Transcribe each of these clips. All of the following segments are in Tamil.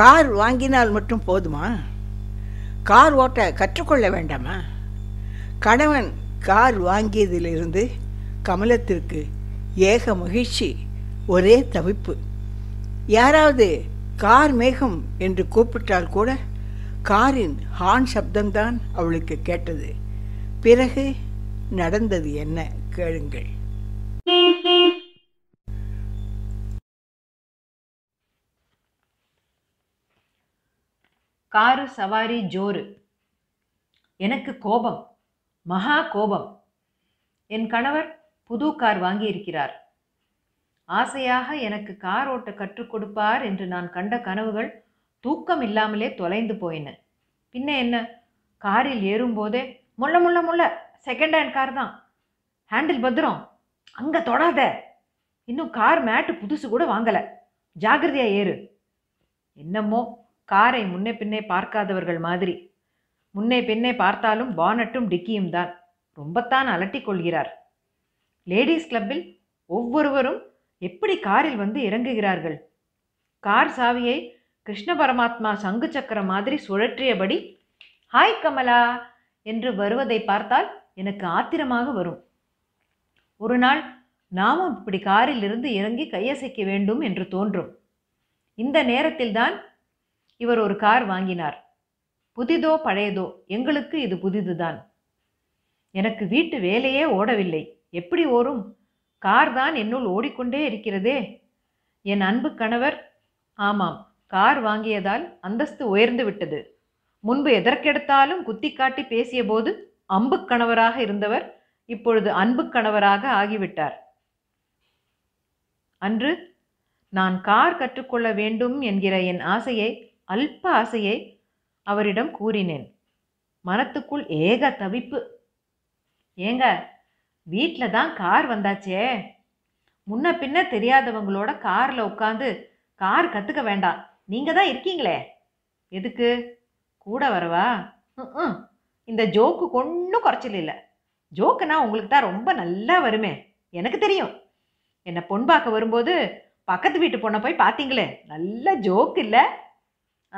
கார் வாங்கினால் மட்டும் போதுமா கார் ஓட்ட கற்றுக்கொள்ள வேண்டாமா கணவன் கார் வாங்கியதிலிருந்து கமலத்திற்கு ஏக மகிழ்ச்சி ஒரே தவிப்பு யாராவது கார் மேகம் என்று கூப்பிட்டால் கூட காரின் ஹான் சப்தம்தான் அவளுக்கு கேட்டது பிறகு நடந்தது என்ன கேளுங்கள் காரு சவாரி ஜோறு எனக்கு கோபம் மகா கோபம் என் கணவர் புது கார் வாங்கியிருக்கிறார் ஆசையாக எனக்கு கார் ஓட்ட கற்றுக் கொடுப்பார் என்று நான் கண்ட கனவுகள் தூக்கம் இல்லாமலே தொலைந்து போயின பின்ன என்ன காரில் ஏறும்போதே முள்ள முள்ள முள்ள செகண்ட் ஹேண்ட் கார் தான் ஹேண்டில் பத்திரம் அங்கே தொடாத இன்னும் கார் மேட்டு புதுசு கூட வாங்கலை ஜாகிரதையாக ஏறு என்னமோ காரை முன்னே பின்னே பார்க்காதவர்கள் மாதிரி முன்னே பின்னே பார்த்தாலும் பானட்டும் டிக்கியும் தான் ரொம்பத்தான் அலட்டிக் கொள்கிறார் லேடிஸ் கிளப்பில் ஒவ்வொருவரும் எப்படி காரில் வந்து இறங்குகிறார்கள் கார் சாவியை கிருஷ்ண பரமாத்மா சங்கு சக்கரம் மாதிரி சுழற்றியபடி ஹாய் கமலா என்று வருவதை பார்த்தால் எனக்கு ஆத்திரமாக வரும் ஒரு நாள் நாமும் இப்படி காரில் இருந்து இறங்கி கையசைக்க வேண்டும் என்று தோன்றும் இந்த நேரத்தில்தான் இவர் ஒரு கார் வாங்கினார் புதிதோ பழையதோ எங்களுக்கு இது புதிதுதான் எனக்கு வீட்டு வேலையே ஓடவில்லை எப்படி ஓரும் கார் தான் என்னுள் ஓடிக்கொண்டே இருக்கிறதே என் அன்பு கணவர் ஆமாம் கார் வாங்கியதால் அந்தஸ்து உயர்ந்து விட்டது முன்பு எதற்கெடுத்தாலும் குத்தி காட்டி பேசிய போது அம்பு கணவராக இருந்தவர் இப்பொழுது அன்பு கணவராக ஆகிவிட்டார் அன்று நான் கார் கற்றுக்கொள்ள வேண்டும் என்கிற என் ஆசையை அல்ப ஆசையை அவரிடம் கூறினேன் மனத்துக்குள் ஏக தவிப்பு ஏங்க வீட்டில் தான் கார் வந்தாச்சே முன்ன பின்ன தெரியாதவங்களோட காரில் உட்காந்து கார் கற்றுக்க வேண்டாம் நீங்கள் தான் இருக்கீங்களே எதுக்கு கூட வரவா ம் இந்த ஜோக்கு ஒன்றும் குறைச்சல் இல்லை ஜோக்குனா உங்களுக்கு தான் ரொம்ப நல்லா வருமே எனக்கு தெரியும் என்னை பொன்பாக்க வரும்போது பக்கத்து வீட்டு பொண்ணை போய் பார்த்தீங்களே நல்ல ஜோக்கு இல்லை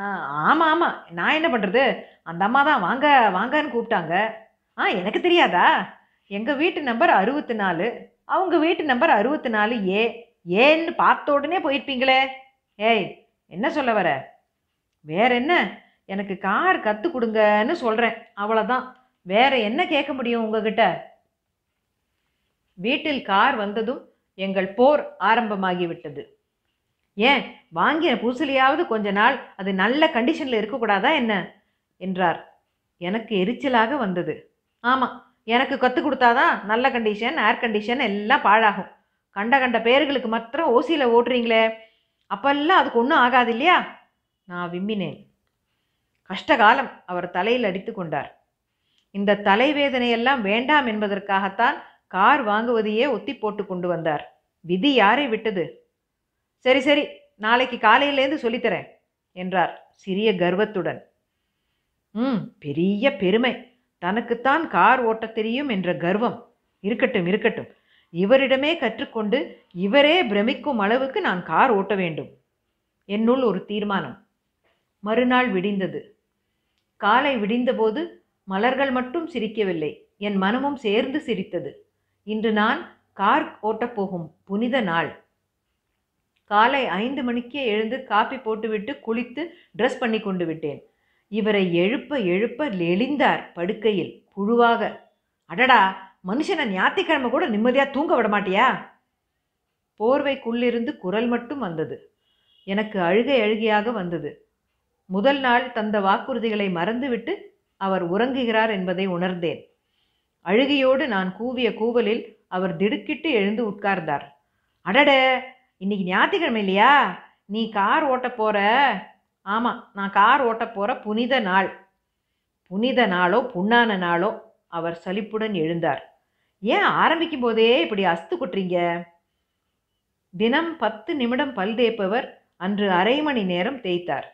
ஆமாம் ஆமாம் நான் என்ன பண்ணுறது அந்த அம்மா தான் வாங்க வாங்கன்னு கூப்பிட்டாங்க ஆ எனக்கு தெரியாதா எங்கள் வீட்டு நம்பர் அறுபத்தி நாலு அவங்க வீட்டு நம்பர் அறுபத்தி நாலு ஏ ஏன்னு பார்த்த உடனே போயிருப்பீங்களே ஏய் என்ன சொல்ல வர வேற என்ன எனக்கு கார் கற்றுக் கொடுங்கன்னு சொல்கிறேன் அவ்வளோதான் வேற என்ன கேட்க முடியும் உங்ககிட்ட வீட்டில் கார் வந்ததும் எங்கள் போர் ஆரம்பமாகிவிட்டது ஏன் வாங்கின பூசலியாவது கொஞ்ச நாள் அது நல்ல கண்டிஷனில் இருக்கக்கூடாதா என்ன என்றார் எனக்கு எரிச்சலாக வந்தது ஆமாம் எனக்கு கற்றுக் கொடுத்தாதான் நல்ல கண்டிஷன் ஏர் கண்டிஷன் எல்லாம் பாழாகும் கண்ட கண்ட பேர்களுக்கு மாத்திரம் ஓசியில் ஓட்டுறீங்களே அப்பெல்லாம் அதுக்கு ஒன்றும் ஆகாது இல்லையா நான் விம்மினேன் கஷ்டகாலம் அவர் தலையில் அடித்து கொண்டார் இந்த தலைவேதனையெல்லாம் வேண்டாம் என்பதற்காகத்தான் கார் வாங்குவதையே ஒத்தி போட்டு கொண்டு வந்தார் விதி யாரை விட்டது சரி சரி நாளைக்கு காலையிலேருந்து சொல்லித்தரேன் என்றார் சிறிய கர்வத்துடன் ம் பெரிய பெருமை தனக்குத்தான் கார் ஓட்டத் தெரியும் என்ற கர்வம் இருக்கட்டும் இருக்கட்டும் இவரிடமே கற்றுக்கொண்டு இவரே பிரமிக்கும் அளவுக்கு நான் கார் ஓட்ட வேண்டும் என்னுள் ஒரு தீர்மானம் மறுநாள் விடிந்தது காலை விடிந்தபோது மலர்கள் மட்டும் சிரிக்கவில்லை என் மனமும் சேர்ந்து சிரித்தது இன்று நான் கார் ஓட்டப்போகும் புனித நாள் காலை ஐந்து மணிக்கே எழுந்து காப்பி போட்டுவிட்டு குளித்து ட்ரெஸ் பண்ணி கொண்டு விட்டேன் இவரை எழுப்ப எழுப்ப லெளிந்தார் படுக்கையில் புழுவாக அடடா மனுஷனை ஞாத்திக்கிழமை கூட நிம்மதியாக தூங்க விட மாட்டியா போர்வைக்குள்ளிருந்து குரல் மட்டும் வந்தது எனக்கு அழுகை அழுகையாக வந்தது முதல் நாள் தந்த வாக்குறுதிகளை மறந்துவிட்டு அவர் உறங்குகிறார் என்பதை உணர்ந்தேன் அழுகையோடு நான் கூவிய கூவலில் அவர் திடுக்கிட்டு எழுந்து உட்கார்ந்தார் அடட இன்றைக்கி ஞாயிற்றுக்கிழமை இல்லையா நீ கார் ஓட்ட போகிற ஆமாம் நான் கார் ஓட்ட போகிற புனித நாள் புனித நாளோ புண்ணான நாளோ அவர் சலிப்புடன் எழுந்தார் ஏன் ஆரம்பிக்கும் போதே இப்படி அஸ்து குட்டுறீங்க தினம் பத்து நிமிடம் பல் தேய்ப்பவர் அன்று அரை மணி நேரம் தேய்த்தார்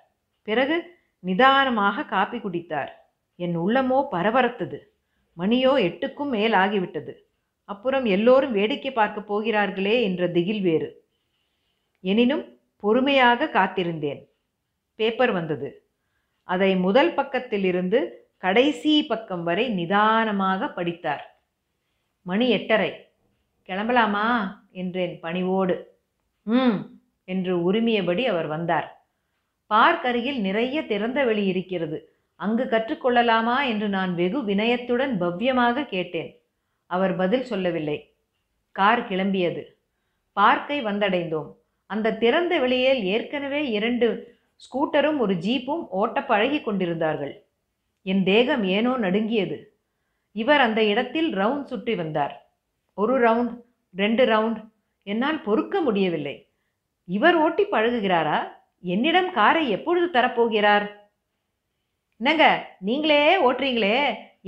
பிறகு நிதானமாக காப்பி குடித்தார் என் உள்ளமோ பரபரத்தது மணியோ எட்டுக்கும் மேல் ஆகிவிட்டது அப்புறம் எல்லோரும் வேடிக்கை பார்க்க போகிறார்களே என்ற திகில் வேறு எனினும் பொறுமையாக காத்திருந்தேன் பேப்பர் வந்தது அதை முதல் பக்கத்திலிருந்து கடைசி பக்கம் வரை நிதானமாக படித்தார் மணி எட்டரை கிளம்பலாமா என்றேன் பணிவோடு ம் என்று உரிமையபடி அவர் வந்தார் பார்க் அருகில் நிறைய திறந்த வெளி இருக்கிறது அங்கு கற்றுக்கொள்ளலாமா என்று நான் வெகு வினயத்துடன் பவ்யமாக கேட்டேன் அவர் பதில் சொல்லவில்லை கார் கிளம்பியது பார்க்கை வந்தடைந்தோம் அந்த திறந்த வெளியில் ஏற்கனவே இரண்டு ஸ்கூட்டரும் ஒரு ஜீப்பும் ஓட்ட பழகி கொண்டிருந்தார்கள் என் தேகம் ஏனோ நடுங்கியது இவர் அந்த இடத்தில் ரவுண்ட் சுற்றி வந்தார் ஒரு ரவுண்ட் ரெண்டு ரவுண்ட் என்னால் பொறுக்க முடியவில்லை இவர் ஓட்டி பழகுகிறாரா என்னிடம் காரை எப்பொழுது தரப்போகிறார் என்னங்க நீங்களே ஓட்டுறீங்களே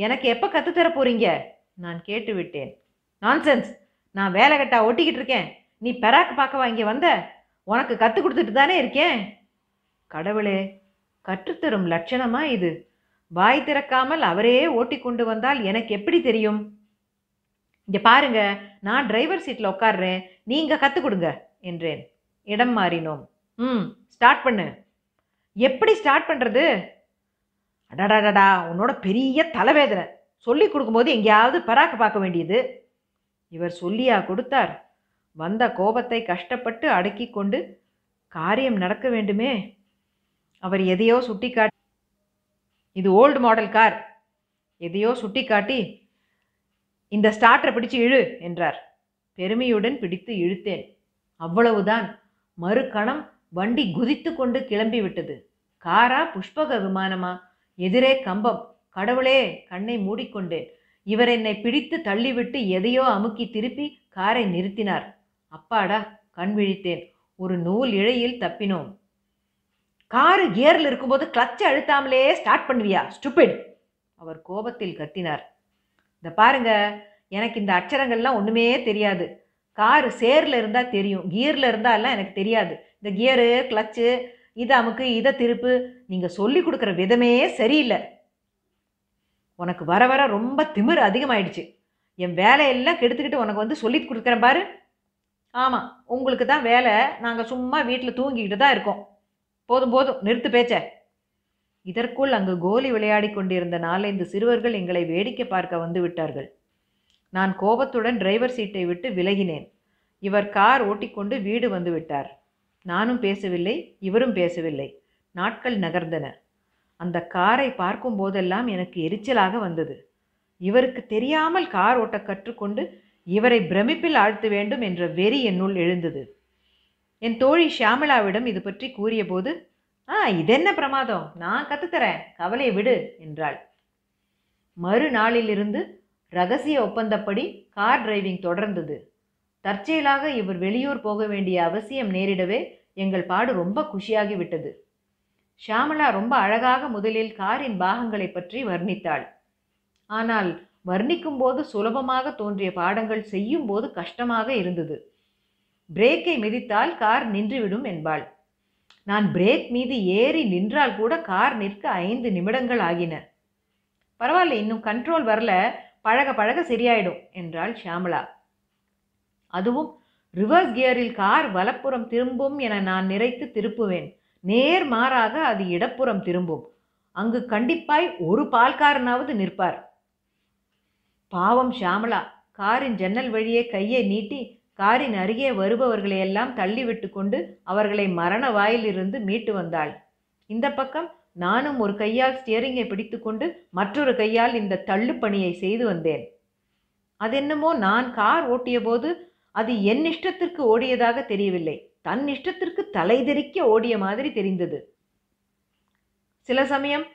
எனக்கு எப்போ கற்றுத்தர போறீங்க நான் கேட்டுவிட்டேன் நான்சென்ஸ் நான் வேலை கட்டா ஓட்டிக்கிட்டு இருக்கேன் நீ பெராக்கு பார்க்கவா இங்கே வந்த உனக்கு கற்றுக் கொடுத்துட்டு தானே இருக்கேன் கடவுளே கற்றுத்தரும் லட்சணமா இது வாய் திறக்காமல் அவரே ஓட்டி கொண்டு வந்தால் எனக்கு எப்படி தெரியும் இங்கே பாருங்க நான் டிரைவர் சீட்டில் உட்காடுறேன் நீங்கள் கற்றுக் கொடுங்க என்றேன் இடம் மாறினோம் ம் ஸ்டார்ட் பண்ணு எப்படி ஸ்டார்ட் பண்ணுறது அடாடாடாடா உன்னோட பெரிய தலைவேதனை சொல்லி கொடுக்கும்போது எங்கேயாவது பராக்கு பார்க்க வேண்டியது இவர் சொல்லியா கொடுத்தார் வந்த கோபத்தை கஷ்டப்பட்டு அடக்கி கொண்டு காரியம் நடக்க வேண்டுமே அவர் எதையோ சுட்டிக்காட்டி இது ஓல்டு மாடல் கார் எதையோ சுட்டிக்காட்டி இந்த ஸ்டார்டரை பிடிச்சு இழு என்றார் பெருமையுடன் பிடித்து இழுத்தேன் அவ்வளவுதான் மறுகணம் வண்டி குதித்து கொண்டு கிளம்பி விட்டது காரா புஷ்பக விமானமா எதிரே கம்பம் கடவுளே கண்ணை மூடிக்கொண்டேன் இவர் என்னை பிடித்து தள்ளிவிட்டு எதையோ அமுக்கி திருப்பி காரை நிறுத்தினார் அப்பாடா கண் விழித்தேன் ஒரு நூல் இழையில் தப்பினோம் காரு கியரில் இருக்கும்போது கிளச்சை அழுத்தாமலே ஸ்டார்ட் பண்ணுவியா ஸ்டூபிட் அவர் கோபத்தில் கத்தினார் இந்த பாருங்க எனக்கு இந்த அச்சரங்கள்லாம் ஒன்றுமே தெரியாது காரு சேரில் இருந்தால் தெரியும் கியரில் இருந்தாலாம் எனக்கு தெரியாது இந்த கியரு கிளச்சு இதை அமுக்கு இதை திருப்பு நீங்கள் சொல்லி கொடுக்குற விதமே சரியில்லை உனக்கு வர வர ரொம்ப திமிர் அதிகமாயிடுச்சு என் வேலையெல்லாம் கெடுத்துக்கிட்டு உனக்கு வந்து சொல்லி கொடுக்குறேன் பாரு ஆமாம் உங்களுக்கு தான் வேலை நாங்கள் சும்மா வீட்டில் தூங்கிக்கிட்டு தான் இருக்கோம் போதும் போதும் நிறுத்து பேச்ச இதற்குள் அங்கு கோலி விளையாடி கொண்டிருந்த நாலந்து சிறுவர்கள் எங்களை வேடிக்கை பார்க்க வந்து விட்டார்கள் நான் கோபத்துடன் டிரைவர் சீட்டை விட்டு விலகினேன் இவர் கார் ஓட்டிக்கொண்டு வீடு வந்து விட்டார் நானும் பேசவில்லை இவரும் பேசவில்லை நாட்கள் நகர்ந்தன அந்த காரை பார்க்கும் போதெல்லாம் எனக்கு எரிச்சலாக வந்தது இவருக்கு தெரியாமல் கார் ஓட்ட கற்றுக்கொண்டு இவரை பிரமிப்பில் ஆழ்த்த வேண்டும் என்ற வெறி என்னுள் எழுந்தது என் தோழி ஷியாமலாவிடம் இது பற்றி கூறியபோது ஆ இதென்ன பிரமாதம் நான் கத்துத்தரேன் கவலையை விடு என்றாள் மறுநாளிலிருந்து ரகசிய ஒப்பந்தப்படி கார் டிரைவிங் தொடர்ந்தது தற்செயலாக இவர் வெளியூர் போக வேண்டிய அவசியம் நேரிடவே எங்கள் பாடு ரொம்ப குஷியாகி விட்டது ஷியாமலா ரொம்ப அழகாக முதலில் காரின் பாகங்களை பற்றி வர்ணித்தாள் ஆனால் வர்ணிக்கும் போது சுலபமாக தோன்றிய பாடங்கள் செய்யும் போது கஷ்டமாக இருந்தது பிரேக்கை மிதித்தால் கார் நின்றுவிடும் என்பாள் நான் பிரேக் மீது ஏறி நின்றால் கூட கார் நிற்க ஐந்து நிமிடங்கள் ஆகின பரவாயில்ல இன்னும் கண்ட்ரோல் வரல பழக பழக சரியாயிடும் என்றாள் ஷியாமலா அதுவும் ரிவர்ஸ் கியரில் கார் வலப்புறம் திரும்பும் என நான் நிறைத்து திருப்புவேன் நேர் மாறாக அது இடப்புறம் திரும்பும் அங்கு கண்டிப்பாய் ஒரு பால்காரனாவது நிற்பார் பாவம் ஷாமலா காரின் ஜன்னல் வழியே கையை நீட்டி காரின் அருகே வருபவர்களையெல்லாம் தள்ளிவிட்டு கொண்டு அவர்களை மரண வாயிலிருந்து மீட்டு வந்தாள் இந்த பக்கம் நானும் ஒரு கையால் ஸ்டியரிங்கை பிடித்துக்கொண்டு மற்றொரு கையால் இந்த தள்ளுப்பணியை செய்து வந்தேன் அதென்னமோ நான் கார் ஓட்டிய போது அது என் இஷ்டத்திற்கு ஓடியதாக தெரியவில்லை தன் இஷ்டத்திற்கு தலைதெறிக்க ஓடிய மாதிரி தெரிந்தது சில சமயம்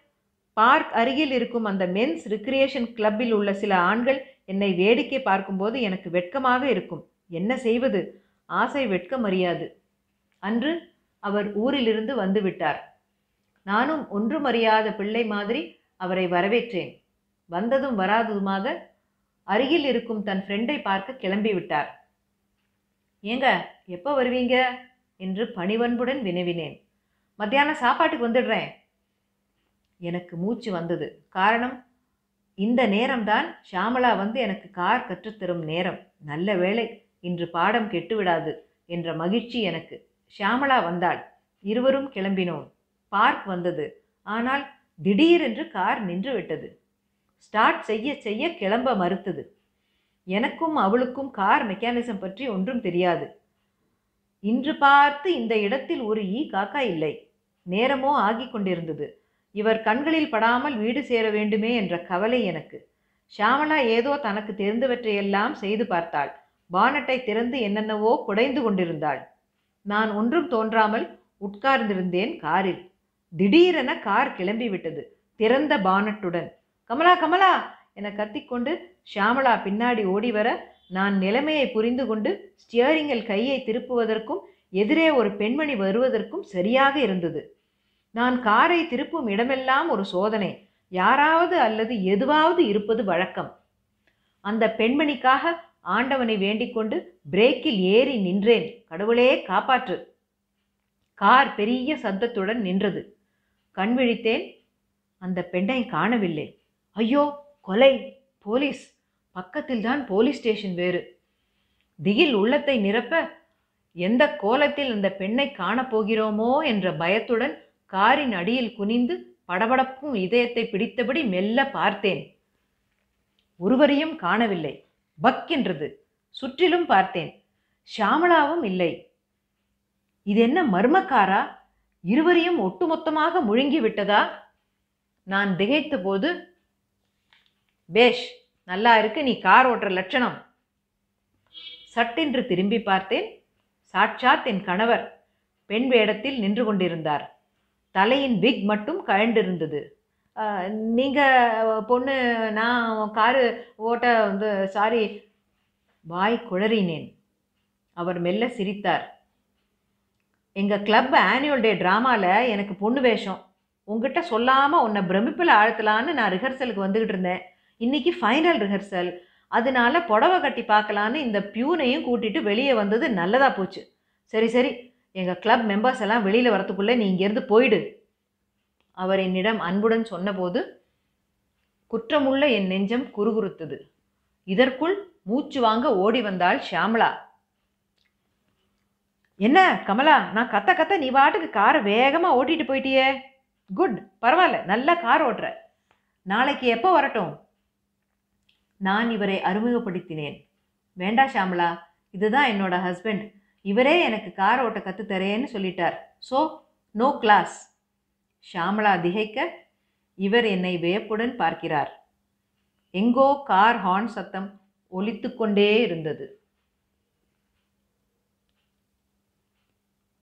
பார்க் அருகில் இருக்கும் அந்த மென்ஸ் ரிக்ரியேஷன் கிளப்பில் உள்ள சில ஆண்கள் என்னை வேடிக்கை பார்க்கும்போது எனக்கு வெட்கமாக இருக்கும் என்ன செய்வது ஆசை வெட்கம் அறியாது அன்று அவர் ஊரிலிருந்து வந்துவிட்டார் நானும் ஒன்றும் அறியாத பிள்ளை மாதிரி அவரை வரவேற்றேன் வந்ததும் வராததுமாக அருகில் இருக்கும் தன் ஃப்ரெண்டை பார்க்க கிளம்பிவிட்டார் ஏங்க எப்போ வருவீங்க என்று பணிவன்புடன் வினவினேன் மத்தியானம் சாப்பாட்டுக்கு வந்துடுறேன் எனக்கு மூச்சு வந்தது காரணம் இந்த நேரம்தான் ஷாமலா வந்து எனக்கு கார் கற்றுத்தரும் நேரம் நல்ல வேளை இன்று பாடம் கெட்டுவிடாது என்ற மகிழ்ச்சி எனக்கு ஷாமலா வந்தாள் இருவரும் கிளம்பினோம் பார்க் வந்தது ஆனால் திடீரென்று கார் நின்றுவிட்டது ஸ்டார்ட் செய்ய செய்ய கிளம்ப மறுத்தது எனக்கும் அவளுக்கும் கார் மெக்கானிசம் பற்றி ஒன்றும் தெரியாது இன்று பார்த்து இந்த இடத்தில் ஒரு ஈ காக்கா இல்லை நேரமோ ஆகி கொண்டிருந்தது இவர் கண்களில் படாமல் வீடு சேர வேண்டுமே என்ற கவலை எனக்கு ஷாமலா ஏதோ தனக்கு தெரிந்தவற்றையெல்லாம் செய்து பார்த்தாள் பானட்டை திறந்து என்னென்னவோ குடைந்து கொண்டிருந்தாள் நான் ஒன்றும் தோன்றாமல் உட்கார்ந்திருந்தேன் காரில் திடீரென கார் கிளம்பிவிட்டது திறந்த பானட்டுடன் கமலா கமலா என கத்திக்கொண்டு ஷியாமலா பின்னாடி ஓடி வர நான் நிலைமையை புரிந்து கொண்டு ஸ்டியரிங்கில் கையை திருப்புவதற்கும் எதிரே ஒரு பெண்மணி வருவதற்கும் சரியாக இருந்தது நான் காரை திருப்பும் இடமெல்லாம் ஒரு சோதனை யாராவது அல்லது எதுவாவது இருப்பது வழக்கம் அந்த பெண்மணிக்காக ஆண்டவனை வேண்டிக்கொண்டு பிரேக்கில் ஏறி நின்றேன் கடவுளே காப்பாற்று கார் பெரிய சத்தத்துடன் நின்றது கண் விழித்தேன் அந்த பெண்ணை காணவில்லை ஐயோ கொலை போலீஸ் பக்கத்தில் தான் போலீஸ் ஸ்டேஷன் வேறு திகில் உள்ளத்தை நிரப்ப எந்த கோலத்தில் அந்த பெண்ணை காணப்போகிறோமோ என்ற பயத்துடன் காரின் அடியில் குனிந்து படபடப்பும் இதயத்தை பிடித்தபடி மெல்ல பார்த்தேன் ஒருவரையும் காணவில்லை என்றது சுற்றிலும் பார்த்தேன் ஷாமலாவும் இல்லை இது என்ன மர்மக்காரா இருவரையும் ஒட்டுமொத்தமாக முழுங்கி விட்டதா நான் திகைத்த போது பேஷ் நல்லா இருக்கு நீ கார் ஓட்டுற லட்சணம் சட்டென்று திரும்பி பார்த்தேன் சாட்சாத் என் கணவர் பெண் வேடத்தில் நின்று கொண்டிருந்தார் தலையின் விக் மட்டும் கழண்டிருந்தது நீங்கள் பொண்ணு நான் காரு ஓட்ட வந்து சாரி வாய் குழறினேன் அவர் மெல்ல சிரித்தார் எங்கள் கிளப் ஆனுவல் டே ட்ராமாவில் எனக்கு பொண்ணு வேஷம் உங்ககிட்ட சொல்லாமல் உன்னை பிரமிப்பில் ஆழ்த்தலான்னு நான் ரிஹர்சலுக்கு வந்துக்கிட்டு இருந்தேன் இன்றைக்கி ஃபைனல் ரிஹர்சல் அதனால புடவை கட்டி பார்க்கலான்னு இந்த பியூனையும் கூட்டிகிட்டு வெளியே வந்தது நல்லதாக போச்சு சரி சரி எங்கள் கிளப் மெம்பர்ஸ் எல்லாம் வெளியில் வரத்துக்குள்ளே நீ இங்கேருந்து போயிடு அவர் என்னிடம் அன்புடன் சொன்னபோது குற்றமுள்ள என் நெஞ்சம் குறுகுறுத்தது இதற்குள் மூச்சு வாங்க ஓடி வந்தாள் ஷியாமலா என்ன கமலா நான் கத்த கத்த நீ பாட்டுக்கு காரை வேகமாக ஓட்டிட்டு போயிட்டியே குட் பரவாயில்ல நல்லா கார் ஓட்டுற நாளைக்கு எப்போ வரட்டும் நான் இவரை அறிமுகப்படுத்தினேன் வேண்டா ஷாமலா இதுதான் என்னோட ஹஸ்பண்ட் இவரே எனக்கு கார் ஓட்ட கற்றுத்தரேன்னு சொல்லிட்டார் ஸோ நோ கிளாஸ் ஷாமலா திகைக்க இவர் என்னை வியப்புடன் பார்க்கிறார் எங்கோ கார் ஹார்ன் சத்தம் ஒலித்து கொண்டே இருந்தது